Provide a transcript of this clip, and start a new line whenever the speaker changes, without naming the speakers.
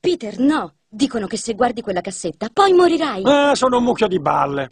Peter, no! Dicono che se guardi quella cassetta, poi morirai!
Ah, sono un mucchio di balle!